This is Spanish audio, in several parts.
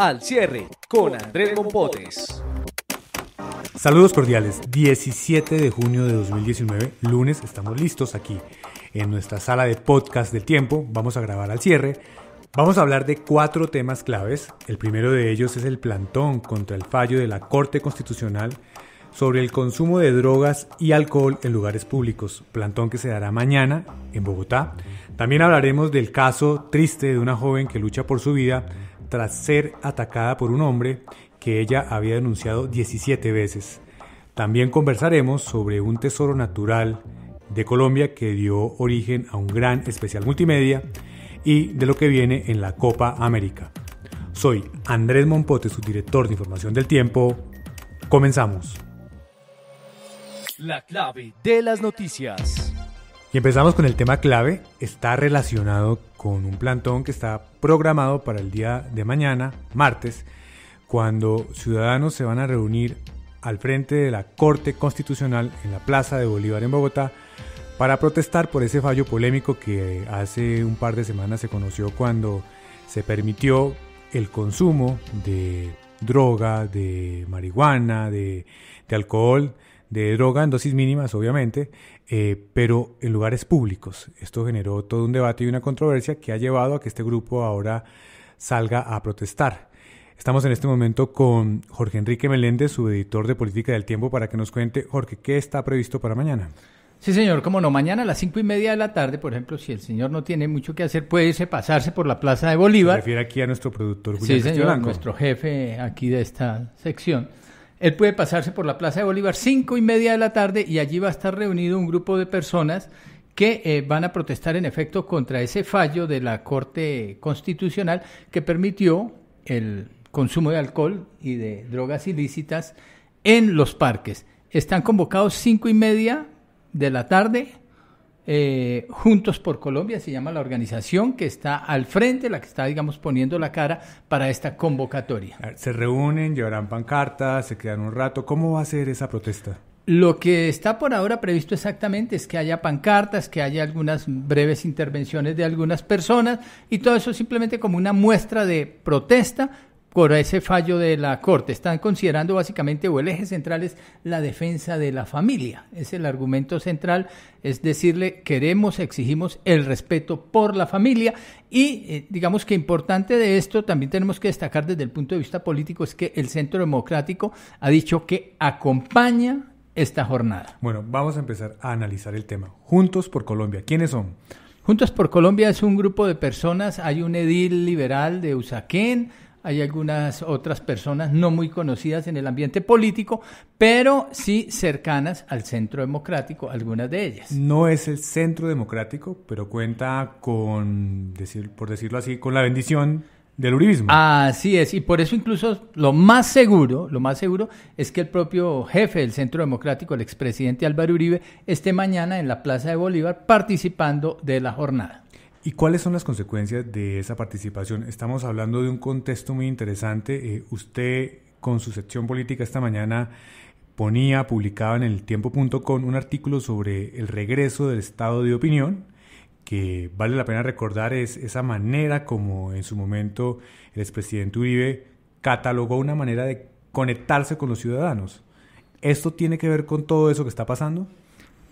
Al cierre con Andrés Mompotes. Saludos cordiales. 17 de junio de 2019, lunes, estamos listos aquí en nuestra sala de podcast del tiempo. Vamos a grabar al cierre. Vamos a hablar de cuatro temas claves. El primero de ellos es el plantón contra el fallo de la Corte Constitucional sobre el consumo de drogas y alcohol en lugares públicos, plantón que se dará mañana en Bogotá. También hablaremos del caso triste de una joven que lucha por su vida tras ser atacada por un hombre que ella había denunciado 17 veces. También conversaremos sobre un tesoro natural de Colombia que dio origen a un gran especial multimedia y de lo que viene en la Copa América. Soy Andrés Monpote, su director de Información del Tiempo. Comenzamos. La clave de las noticias. Y empezamos con el tema clave, está relacionado con un plantón que está programado para el día de mañana, martes, cuando ciudadanos se van a reunir al frente de la Corte Constitucional en la Plaza de Bolívar en Bogotá para protestar por ese fallo polémico que hace un par de semanas se conoció cuando se permitió el consumo de droga, de marihuana, de, de alcohol de droga en dosis mínimas, obviamente, eh, pero en lugares públicos. Esto generó todo un debate y una controversia que ha llevado a que este grupo ahora salga a protestar. Estamos en este momento con Jorge Enrique Meléndez, su editor de Política del Tiempo, para que nos cuente, Jorge, ¿qué está previsto para mañana? Sí, señor, como no, mañana a las cinco y media de la tarde, por ejemplo, si el señor no tiene mucho que hacer, puede irse pasarse por la Plaza de Bolívar. Se refiere aquí a nuestro productor nuestro jefe aquí de esta sección. Él puede pasarse por la Plaza de Bolívar cinco y media de la tarde y allí va a estar reunido un grupo de personas que eh, van a protestar en efecto contra ese fallo de la Corte Constitucional que permitió el consumo de alcohol y de drogas ilícitas en los parques. Están convocados cinco y media de la tarde eh, Juntos por Colombia, se llama la organización que está al frente, la que está, digamos, poniendo la cara para esta convocatoria. Se reúnen, llevarán pancartas, se quedan un rato. ¿Cómo va a ser esa protesta? Lo que está por ahora previsto exactamente es que haya pancartas, que haya algunas breves intervenciones de algunas personas y todo eso simplemente como una muestra de protesta por ese fallo de la Corte. Están considerando básicamente, o el eje central es la defensa de la familia. Es el argumento central, es decirle, queremos, exigimos el respeto por la familia. Y eh, digamos que importante de esto, también tenemos que destacar desde el punto de vista político, es que el Centro Democrático ha dicho que acompaña esta jornada. Bueno, vamos a empezar a analizar el tema. Juntos por Colombia, ¿quiénes son? Juntos por Colombia es un grupo de personas, hay un edil liberal de Usaquén, hay algunas otras personas no muy conocidas en el ambiente político, pero sí cercanas al centro democrático, algunas de ellas. No es el centro democrático, pero cuenta con, por decirlo así, con la bendición del uribismo. Así es, y por eso incluso lo más seguro, lo más seguro es que el propio jefe del Centro Democrático, el expresidente Álvaro Uribe, esté mañana en la Plaza de Bolívar participando de la jornada. ¿Y cuáles son las consecuencias de esa participación? Estamos hablando de un contexto muy interesante. Eh, usted, con su sección política esta mañana, ponía, publicaba en el tiempo.com un artículo sobre el regreso del estado de opinión, que vale la pena recordar es esa manera como en su momento el expresidente Uribe catalogó una manera de conectarse con los ciudadanos. ¿Esto tiene que ver con todo eso que está pasando?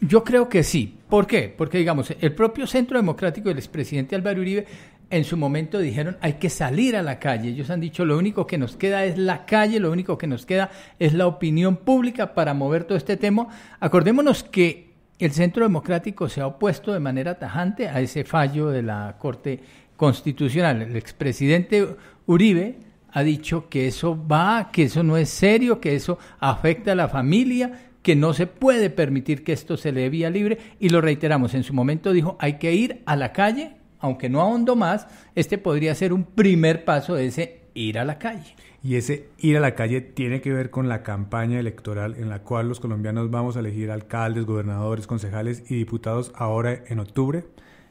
Yo creo que sí. ¿Por qué? Porque, digamos, el propio Centro Democrático el expresidente Álvaro Uribe en su momento dijeron hay que salir a la calle. Ellos han dicho lo único que nos queda es la calle, lo único que nos queda es la opinión pública para mover todo este tema. Acordémonos que el Centro Democrático se ha opuesto de manera tajante a ese fallo de la Corte Constitucional. El expresidente Uribe ha dicho que eso va, que eso no es serio, que eso afecta a la familia que no se puede permitir que esto se le dé vía libre y lo reiteramos, en su momento dijo, hay que ir a la calle, aunque no ahondo más, este podría ser un primer paso de ese ir a la calle. Y ese ir a la calle tiene que ver con la campaña electoral en la cual los colombianos vamos a elegir alcaldes, gobernadores, concejales y diputados ahora en octubre.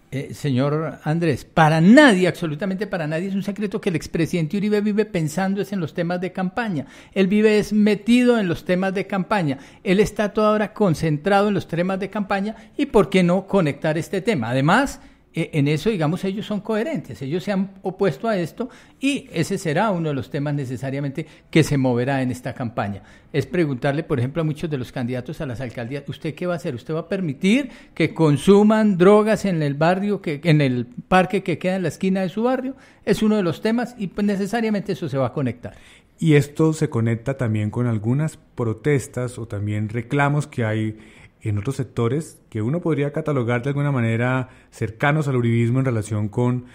Eh, señor Andrés, para nadie, absolutamente para nadie, es un secreto que el expresidente Uribe vive pensando en los temas de campaña. Él vive es metido en los temas de campaña. Él está toda hora concentrado en los temas de campaña y por qué no conectar este tema. Además, e, en eso, digamos, ellos son coherentes, ellos se han opuesto a esto y ese será uno de los temas necesariamente que se moverá en esta campaña. Es preguntarle, por ejemplo, a muchos de los candidatos a las alcaldías, ¿usted qué va a hacer? ¿Usted va a permitir que consuman drogas en el barrio, que, en el parque que queda en la esquina de su barrio? Es uno de los temas y pues necesariamente eso se va a conectar. Y esto se conecta también con algunas protestas o también reclamos que hay en otros sectores que uno podría catalogar de alguna manera cercanos al uribismo en relación con,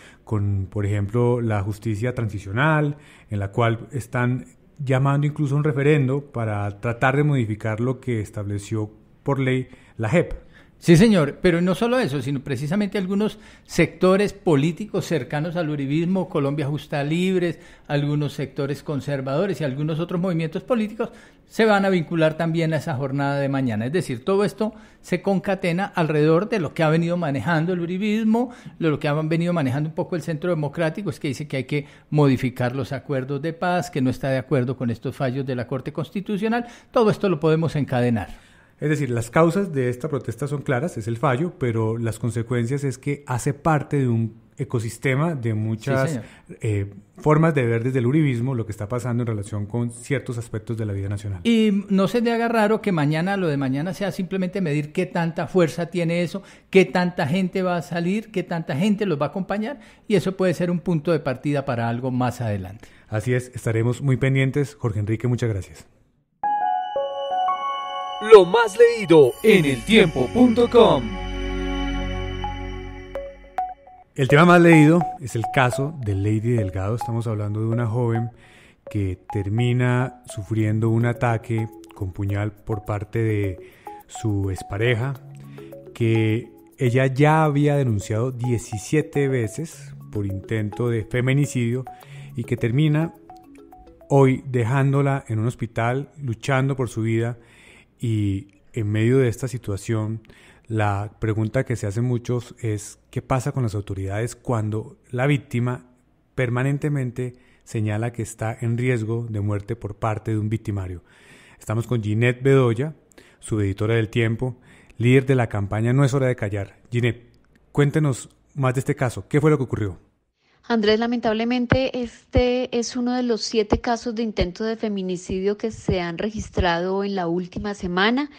por ejemplo, la justicia transicional, en la cual están llamando incluso a un referendo para tratar de modificar lo que estableció por ley la JEP, Sí, señor, pero no solo eso, sino precisamente algunos sectores políticos cercanos al uribismo, Colombia Justa Libres, algunos sectores conservadores y algunos otros movimientos políticos se van a vincular también a esa jornada de mañana. Es decir, todo esto se concatena alrededor de lo que ha venido manejando el uribismo, lo que ha venido manejando un poco el centro democrático, es que dice que hay que modificar los acuerdos de paz, que no está de acuerdo con estos fallos de la Corte Constitucional. Todo esto lo podemos encadenar. Es decir, las causas de esta protesta son claras, es el fallo, pero las consecuencias es que hace parte de un ecosistema de muchas eh, formas de ver desde el uribismo lo que está pasando en relación con ciertos aspectos de la vida nacional. Y no se le haga raro que mañana, lo de mañana sea simplemente medir qué tanta fuerza tiene eso, qué tanta gente va a salir, qué tanta gente los va a acompañar y eso puede ser un punto de partida para algo más adelante. Así es, estaremos muy pendientes. Jorge Enrique, muchas gracias lo más leído en el tiempo.com El tema más leído es el caso de Lady Delgado. Estamos hablando de una joven que termina sufriendo un ataque con puñal por parte de su expareja, que ella ya había denunciado 17 veces por intento de feminicidio y que termina hoy dejándola en un hospital, luchando por su vida y en medio de esta situación, la pregunta que se hace muchos es qué pasa con las autoridades cuando la víctima permanentemente señala que está en riesgo de muerte por parte de un victimario. Estamos con Ginette Bedoya, subeditora del Tiempo, líder de la campaña No es hora de callar. Ginette, cuéntenos más de este caso. ¿Qué fue lo que ocurrió? Andrés, lamentablemente este es uno de los siete casos de intento de feminicidio que se han registrado en la última semana.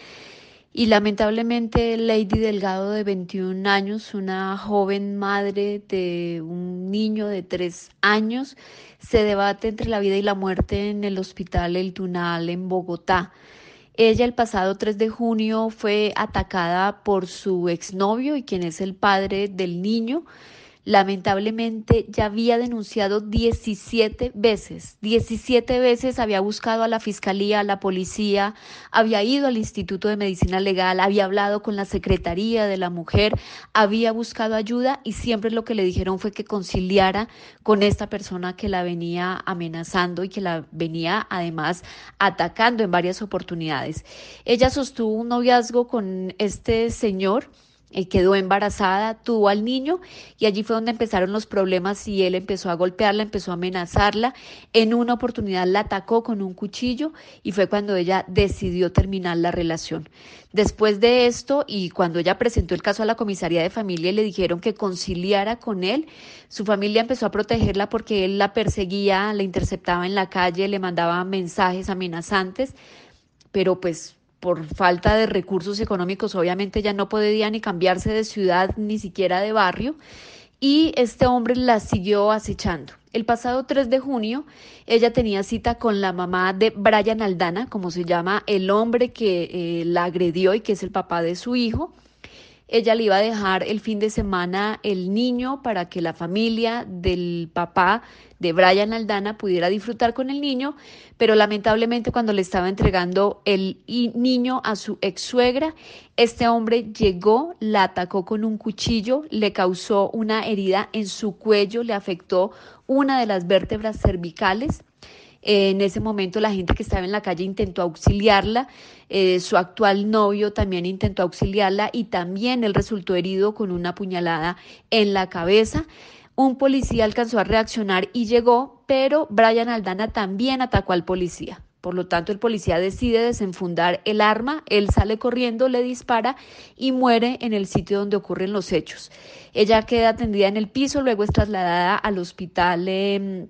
Y lamentablemente Lady Delgado de 21 años, una joven madre de un niño de 3 años, se debate entre la vida y la muerte en el hospital El Tunal en Bogotá. Ella el pasado 3 de junio fue atacada por su exnovio y quien es el padre del niño. Lamentablemente ya había denunciado 17 veces, 17 veces había buscado a la fiscalía, a la policía, había ido al Instituto de Medicina Legal, había hablado con la Secretaría de la Mujer, había buscado ayuda y siempre lo que le dijeron fue que conciliara con esta persona que la venía amenazando y que la venía además atacando en varias oportunidades. Ella sostuvo un noviazgo con este señor quedó embarazada, tuvo al niño y allí fue donde empezaron los problemas y él empezó a golpearla, empezó a amenazarla. En una oportunidad la atacó con un cuchillo y fue cuando ella decidió terminar la relación. Después de esto y cuando ella presentó el caso a la comisaría de familia y le dijeron que conciliara con él, su familia empezó a protegerla porque él la perseguía, la interceptaba en la calle, le mandaba mensajes amenazantes, pero pues por falta de recursos económicos, obviamente ya no podía ni cambiarse de ciudad ni siquiera de barrio, y este hombre la siguió acechando. El pasado 3 de junio, ella tenía cita con la mamá de Brian Aldana, como se llama el hombre que eh, la agredió y que es el papá de su hijo. Ella le iba a dejar el fin de semana el niño para que la familia del papá de Brian Aldana pudiera disfrutar con el niño, pero lamentablemente cuando le estaba entregando el niño a su ex suegra, este hombre llegó, la atacó con un cuchillo, le causó una herida en su cuello, le afectó una de las vértebras cervicales en ese momento la gente que estaba en la calle intentó auxiliarla, eh, su actual novio también intentó auxiliarla y también él resultó herido con una puñalada en la cabeza. Un policía alcanzó a reaccionar y llegó, pero Brian Aldana también atacó al policía. Por lo tanto, el policía decide desenfundar el arma, él sale corriendo, le dispara y muere en el sitio donde ocurren los hechos. Ella queda atendida en el piso, luego es trasladada al hospital. Em,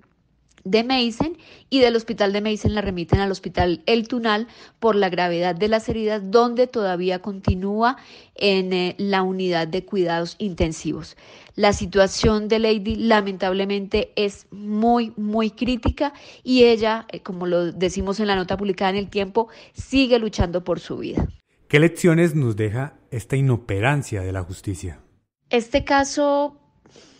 de Meissen y del hospital de Meissen la remiten al hospital El Tunal por la gravedad de las heridas donde todavía continúa en eh, la unidad de cuidados intensivos. La situación de Lady lamentablemente es muy, muy crítica y ella, eh, como lo decimos en la nota publicada en el tiempo, sigue luchando por su vida. ¿Qué lecciones nos deja esta inoperancia de la justicia? Este caso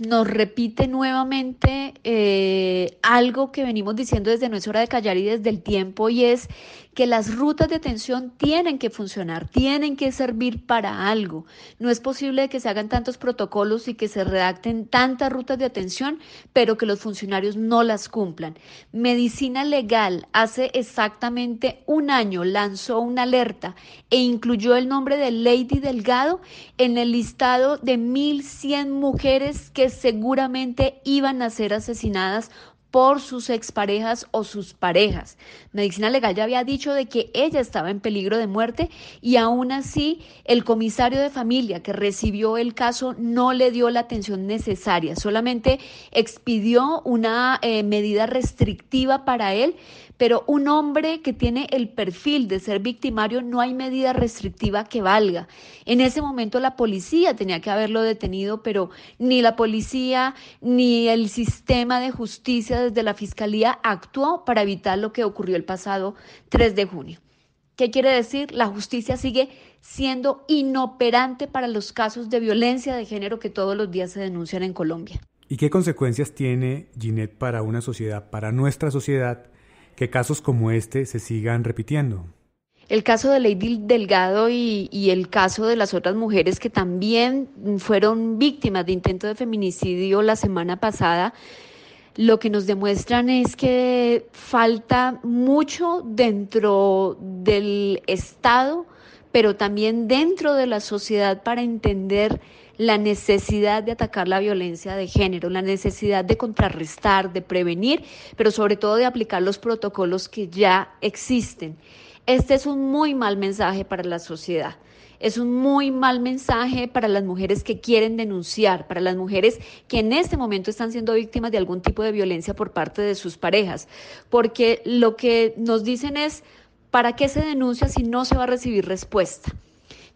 nos repite nuevamente eh, algo que venimos diciendo desde No hora de callar y desde el tiempo y es que las rutas de atención tienen que funcionar, tienen que servir para algo. No es posible que se hagan tantos protocolos y que se redacten tantas rutas de atención, pero que los funcionarios no las cumplan. Medicina Legal hace exactamente un año lanzó una alerta e incluyó el nombre de Lady Delgado en el listado de 1.100 mujeres que seguramente iban a ser asesinadas por sus exparejas o sus parejas. Medicina Legal ya había dicho de que ella estaba en peligro de muerte y aún así el comisario de familia que recibió el caso no le dio la atención necesaria, solamente expidió una eh, medida restrictiva para él pero un hombre que tiene el perfil de ser victimario no hay medida restrictiva que valga. En ese momento la policía tenía que haberlo detenido, pero ni la policía ni el sistema de justicia desde la fiscalía actuó para evitar lo que ocurrió el pasado 3 de junio. ¿Qué quiere decir? La justicia sigue siendo inoperante para los casos de violencia de género que todos los días se denuncian en Colombia. ¿Y qué consecuencias tiene Ginette para una sociedad, para nuestra sociedad, que casos como este se sigan repitiendo. El caso de Lady Delgado y, y, el caso de las otras mujeres que también fueron víctimas de intento de feminicidio la semana pasada, lo que nos demuestran es que falta mucho dentro del Estado pero también dentro de la sociedad para entender la necesidad de atacar la violencia de género, la necesidad de contrarrestar, de prevenir, pero sobre todo de aplicar los protocolos que ya existen. Este es un muy mal mensaje para la sociedad. Es un muy mal mensaje para las mujeres que quieren denunciar, para las mujeres que en este momento están siendo víctimas de algún tipo de violencia por parte de sus parejas, porque lo que nos dicen es, ¿Para qué se denuncia si no se va a recibir respuesta?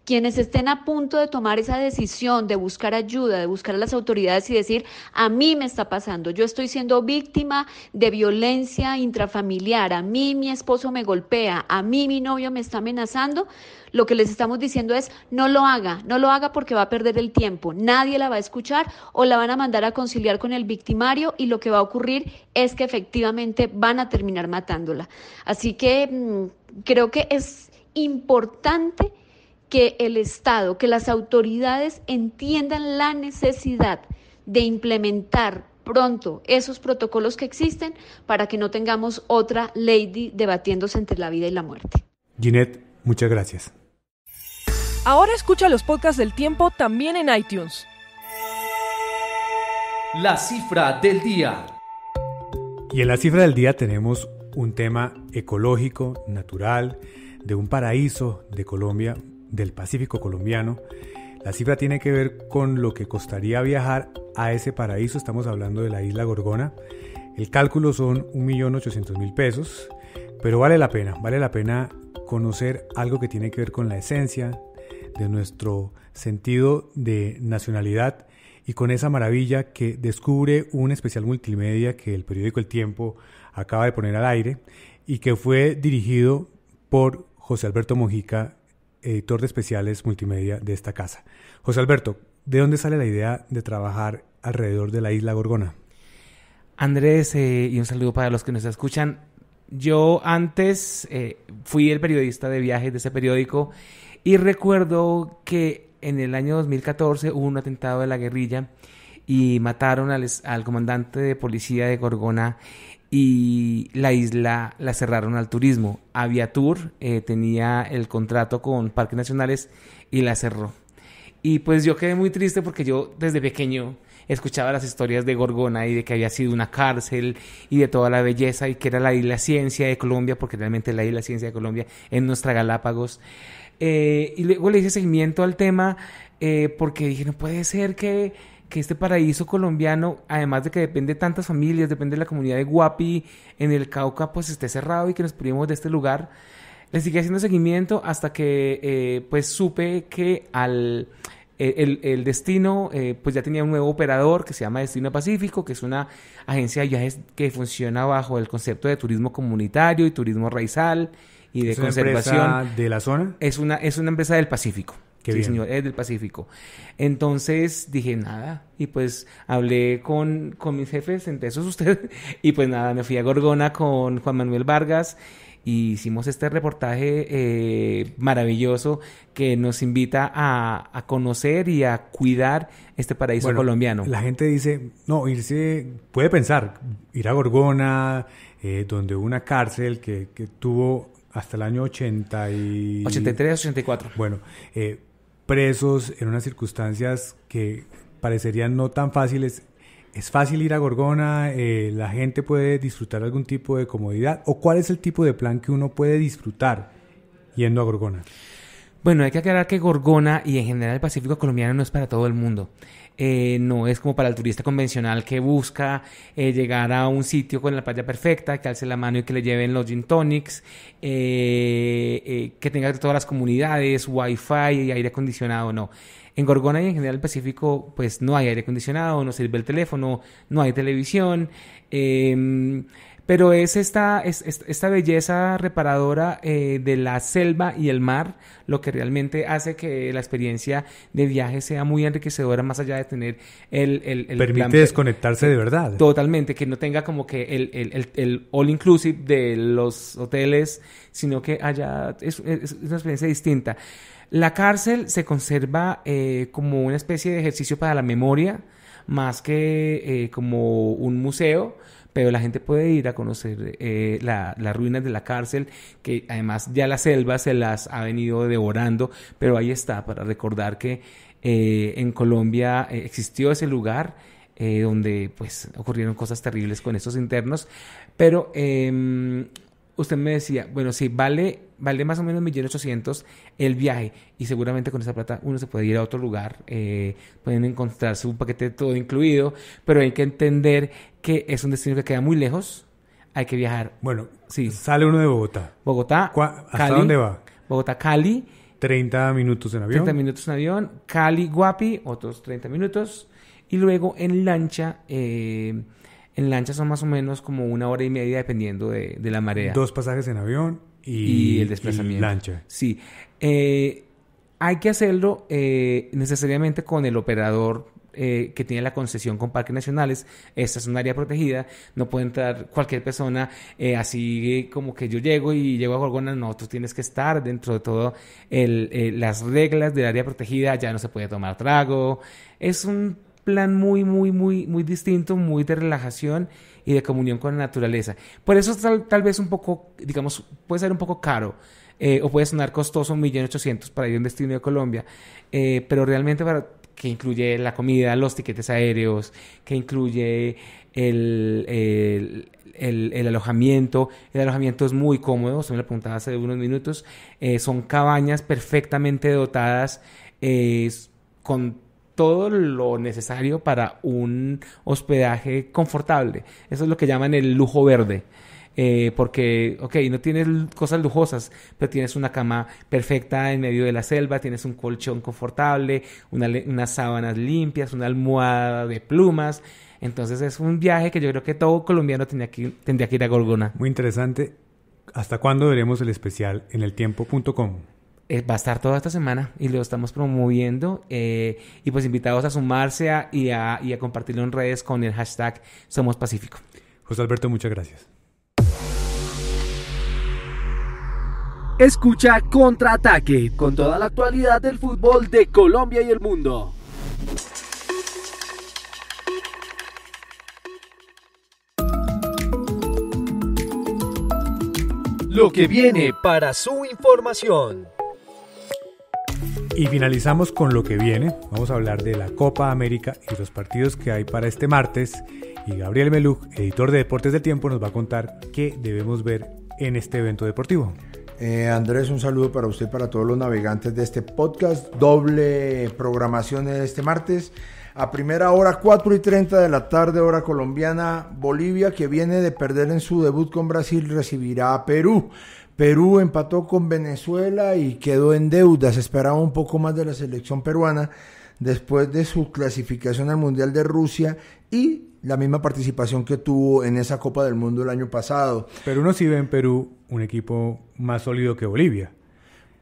quienes estén a punto de tomar esa decisión de buscar ayuda, de buscar a las autoridades y decir, a mí me está pasando, yo estoy siendo víctima de violencia intrafamiliar, a mí mi esposo me golpea, a mí mi novio me está amenazando, lo que les estamos diciendo es, no lo haga, no lo haga porque va a perder el tiempo, nadie la va a escuchar o la van a mandar a conciliar con el victimario y lo que va a ocurrir es que efectivamente van a terminar matándola. Así que mm, creo que es importante que el Estado, que las autoridades entiendan la necesidad de implementar pronto esos protocolos que existen para que no tengamos otra lady debatiéndose entre la vida y la muerte. Ginette, muchas gracias. Ahora escucha los podcasts del tiempo también en iTunes. La cifra del día. Y en la cifra del día tenemos un tema ecológico, natural, de un paraíso de Colombia del Pacífico colombiano. La cifra tiene que ver con lo que costaría viajar a ese paraíso. Estamos hablando de la isla Gorgona. El cálculo son 1.800.000 pesos, pero vale la pena, vale la pena conocer algo que tiene que ver con la esencia de nuestro sentido de nacionalidad y con esa maravilla que descubre un especial multimedia que el periódico El Tiempo acaba de poner al aire y que fue dirigido por José Alberto Mojica editor de especiales multimedia de esta casa. José Alberto, ¿de dónde sale la idea de trabajar alrededor de la isla Gorgona? Andrés, eh, y un saludo para los que nos escuchan. Yo antes eh, fui el periodista de viajes de ese periódico y recuerdo que en el año 2014 hubo un atentado de la guerrilla y mataron al, comandante de policía de Gorgona y la isla la cerraron al turismo. Aviatur eh, tenía el contrato con Parques Nacionales y la cerró. Y pues yo quedé muy triste porque yo desde pequeño escuchaba las historias de Gorgona y de que había sido una cárcel y de toda la belleza y que era la isla ciencia de Colombia, porque realmente la isla ciencia de Colombia en nuestra Galápagos. Eh, y luego le hice seguimiento al tema eh, porque dije, no puede ser que que este paraíso colombiano, además de que depende de tantas familias, depende de la comunidad de Guapi, en el Cauca, pues esté cerrado y que nos privemos de este lugar. Le seguí haciendo seguimiento hasta que eh, pues supe que al eh, el, destino eh, pues ya tenía un nuevo operador que se llama Destino Pacífico, que es una agencia de viajes que funciona bajo el concepto de turismo comunitario y turismo raizal y de conservación. de la zona? Es una, es una empresa del Pacífico que sí, señor, es del Pacífico. Entonces dije, nada, y pues hablé con, con mis jefes, entre esos ustedes, y pues nada, me fui a Gorgona con Juan Manuel Vargas y hicimos este reportaje eh, maravilloso que nos invita a, conocer y a cuidar este paraíso colombiano. La gente dice, no, irse, puede pensar, ir a Gorgona, eh, donde una cárcel que, tuvo hasta el año 80 y... 83, 84. Bueno, eh, presos en unas circunstancias que parecerían no tan fáciles. ¿Es fácil ir a Gorgona? Eh, ¿La gente puede disfrutar algún tipo de comodidad? ¿O cuál es el tipo de plan que uno puede disfrutar yendo a Gorgona? Bueno, hay que aclarar que Gorgona y en general el Pacífico colombiano no es para todo el mundo. Eh, no es como para el turista convencional que busca eh, llegar a un sitio con la playa perfecta, que alce la mano y que le lleven los gin tonics, eh, que tenga todas las comunidades, wifi y aire acondicionado, no. En Gorgona y en general el Pacífico, pues no hay aire acondicionado, no sirve el teléfono, no hay televisión. Eh, pero es esta, esta belleza reparadora eh, de la selva y el mar lo que realmente hace que la experiencia de viaje sea muy enriquecedora, más allá de tener el... Permite desconectarse de verdad. Totalmente, que no tenga como que el, all inclusive de los hoteles, sino que haya... es, una experiencia distinta. La cárcel se conserva eh, como una especie de ejercicio para la memoria, más que eh, como un museo pero la gente puede ir a conocer eh, las ruinas de la cárcel, que además ya la selva se las ha venido devorando, pero ahí está, para recordar que eh, en Colombia eh, existió ese lugar. donde pues ocurrieron cosas terribles con estos internos, pero em, usted me decía, bueno, sí, vale, vale más o menos 1.800.000 el viaje y seguramente con esa plata uno se puede ir a otro lugar, eh, pueden encontrarse un paquete todo incluido, pero hay que entender que es un destino que queda muy lejos, hay que viajar. Bueno, sí. sale uno de Bogotá. Bogotá. ¿Hasta dónde va? Bogotá, Cali. 30 minutos en avión. 30 minutos en avión. Cali, Guapi, otros 30 minutos. Y luego en lancha. Eh, en lancha son más o menos como una hora y media dependiendo de, la marea. Dos pasajes en avión y, el desplazamiento. lancha. Sí. Eh, hay que hacerlo eh, necesariamente con el operador eh, que tiene la concesión con parques nacionales. Esta es un área protegida, no puede entrar cualquier persona. así como que yo llego y llego a Gorgona, no, tú tienes que estar dentro de todo las reglas del área protegida. Ya no se puede tomar trago. Es un plan muy, muy, muy, muy distinto, muy de relajación y de comunión con la naturaleza. Por eso tal, tal vez un poco, digamos, puede ser un poco caro. Eh, o puede sonar costoso 1.800.000 para ir a un destino de Colombia, eh, pero realmente para, que incluye la comida, los tiquetes aéreos, que incluye el, el, alojamiento. El alojamiento es muy cómodo, se me lo preguntaba hace unos minutos. Eh, son cabañas perfectamente dotadas con todo lo necesario para un hospedaje confortable. Eso es lo que llaman el lujo verde. Eh, porque, ok, no tienes cosas lujosas, pero tienes una cama perfecta en medio de la selva, tienes un colchón confortable, unas sábanas limpias, una almohada de plumas. Entonces es un viaje que yo creo que todo colombiano tendría que, tendría que ir a Gorgona. Muy interesante. ¿Hasta cuándo veremos el especial en eltiempo.com? Eh, va a estar toda esta semana y lo estamos promoviendo. Eh, y pues invitados a sumarse y, a, y a compartirlo en redes con el hashtag Somos Pacífico. José Alberto, muchas gracias. Escucha Contraataque con toda la actualidad del fútbol de Colombia y el mundo. Lo que viene para su información. Y finalizamos con lo que viene. Vamos a hablar de la Copa América y los partidos que hay para este martes. Y Gabriel Meluc, editor de Deportes del Tiempo, nos va a contar qué debemos ver en este evento deportivo. Eh, Andrés, un saludo para usted, para todos los navegantes de este podcast. Doble programación este martes. A primera hora, 4 y 30 de la tarde, hora colombiana, Bolivia, que viene de perder en su debut con Brasil, recibirá a Perú. Perú empató con Venezuela y quedó en deuda. Se esperaba un poco más de la selección peruana después de su clasificación al Mundial de Rusia y la misma participación que tuvo en esa Copa del Mundo el año pasado. Pero no sí ve en Perú un equipo más sólido que Bolivia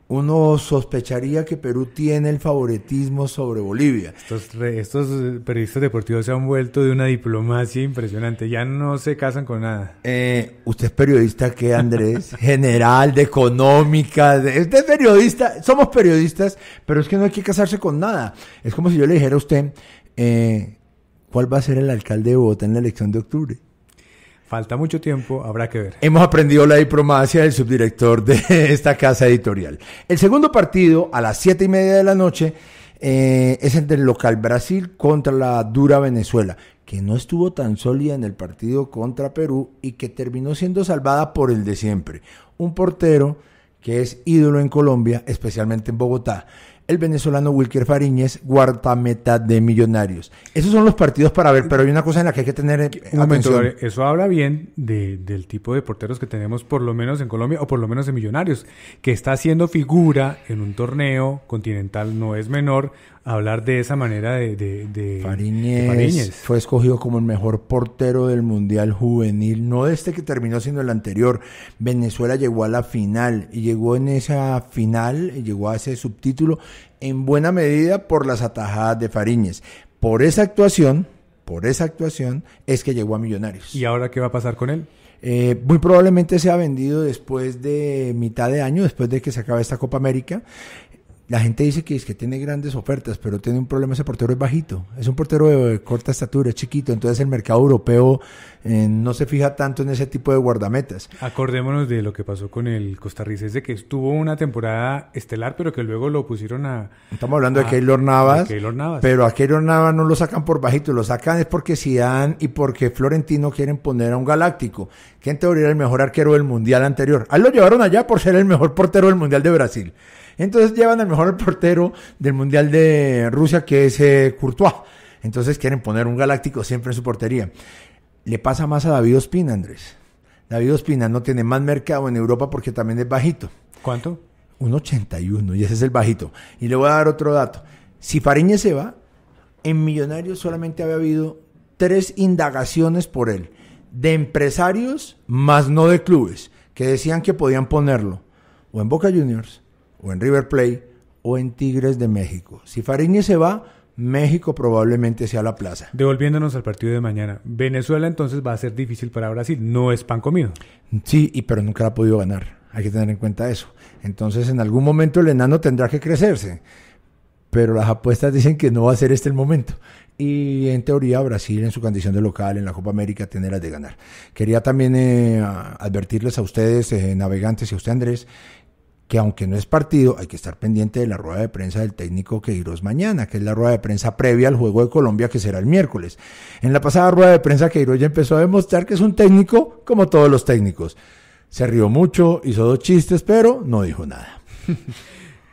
uno sospecharía que Perú tiene el favoritismo sobre Bolivia. Estos, estos, eh, periodistas deportivos se han vuelto de una diplomacia impresionante, ya no se casan con nada. Eh, ¿Usted es periodista qué, Andrés? General, de económica, de, usted es periodista, somos periodistas, pero es que no hay que casarse con nada. Es como si yo le dijera a usted, eh, ¿cuál va a ser el alcalde de Bogotá en la elección de octubre? Falta mucho tiempo, habrá que ver. Hemos aprendido la diplomacia del subdirector de esta casa editorial. El segundo partido, a las siete y media de la noche, eh, es el del local Brasil contra la dura Venezuela, que no estuvo tan sólida en el partido contra Perú y que terminó siendo salvada por el de siempre. Un portero que es ídolo en Colombia, especialmente en Bogotá, el venezolano Wilker Fariñez, meta de Millonarios. Esos son los partidos para ver, pero hay una cosa en la que hay que tener eh, Un atención. eso habla bien del tipo de porteros que tenemos, por lo menos en Colombia o por lo menos en Millonarios, que está haciendo figura en un torneo continental, no es menor hablar de esa manera de, Fariñez, Fue escogido como el mejor portero del Mundial Juvenil, no este que terminó siendo el anterior. Venezuela llegó a la final y llegó en esa final, llegó a ese subtítulo en buena medida por las atajadas de Fariñez. Por esa actuación, por esa actuación es que llegó a Millonarios. ¿Y ahora qué va a pasar con él? Eh, muy probablemente se ha vendido después de mitad de año, después de que se acabe esta Copa América. La gente dice que es que tiene grandes ofertas, pero tiene un problema, ese portero es bajito, es un portero de corta estatura, es chiquito, entonces el mercado europeo eh, no se fija tanto en ese tipo de guardametas. Acordémonos de lo que pasó con el costarricense que estuvo una temporada estelar, pero que luego lo pusieron a... Estamos hablando de, Keylor Navas, pero a Keylor Navas no lo sacan por bajito, lo sacan es porque Zidane y porque Florentino quieren poner a un galáctico, que en teoría era el mejor arquero del mundial anterior. A lo llevaron allá por ser el mejor portero del mundial de Brasil. Entonces llevan al mejor portero del Mundial de Rusia, que es eh, Courtois. Entonces quieren poner un galáctico siempre en su portería. Le pasa más a David Ospina, Andrés. David Ospina no tiene más mercado en Europa porque también es bajito. ¿Cuánto? Un 81, y ese es el bajito. Y le voy a dar otro dato. Si Fariñez se va, en Millonarios solamente había habido tres indagaciones por él, de empresarios más no de clubes, que decían que podían ponerlo o en Boca Juniors o en River Plate o en Tigres de México. Si Fariñez se va, México probablemente sea la plaza. Devolviéndonos al partido de mañana, Venezuela entonces va a ser difícil para Brasil, no es pan comido. Sí, y pero nunca la ha podido ganar, hay que tener en cuenta eso. Entonces en algún momento el enano tendrá que crecerse, pero las apuestas dicen que no va a ser este el momento. Y en teoría Brasil en su condición de local en la Copa América tiene las de ganar. Quería también eh, advertirles a ustedes, eh, navegantes y a usted Andrés, que aunque no es partido, hay que estar pendiente de la rueda de prensa del técnico Queiroz mañana, que es la rueda de prensa previa al juego de Colombia que será el miércoles. En la pasada rueda de prensa Queiroz ya empezó a demostrar que es un técnico como todos los técnicos. Se rió mucho, hizo dos chistes, pero no dijo nada.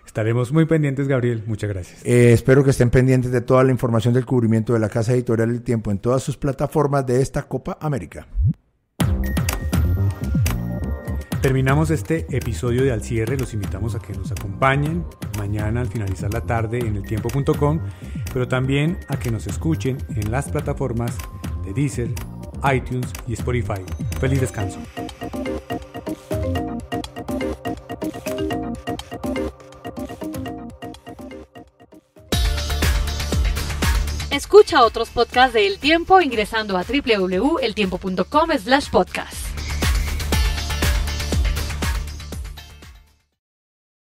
Estaremos muy pendientes, Gabriel. Muchas gracias. Eh, espero que estén pendientes de toda la información del cubrimiento de la Casa Editorial del Tiempo en todas sus plataformas de esta Copa América. Terminamos este episodio de Al Cierre. Los invitamos a que nos acompañen mañana al finalizar la tarde en eltiempo.com, pero también a que nos escuchen en las plataformas de Deezer, iTunes y Spotify. Feliz descanso. Escucha otros podcasts de El Tiempo ingresando a www.eltiempo.com slash podcast.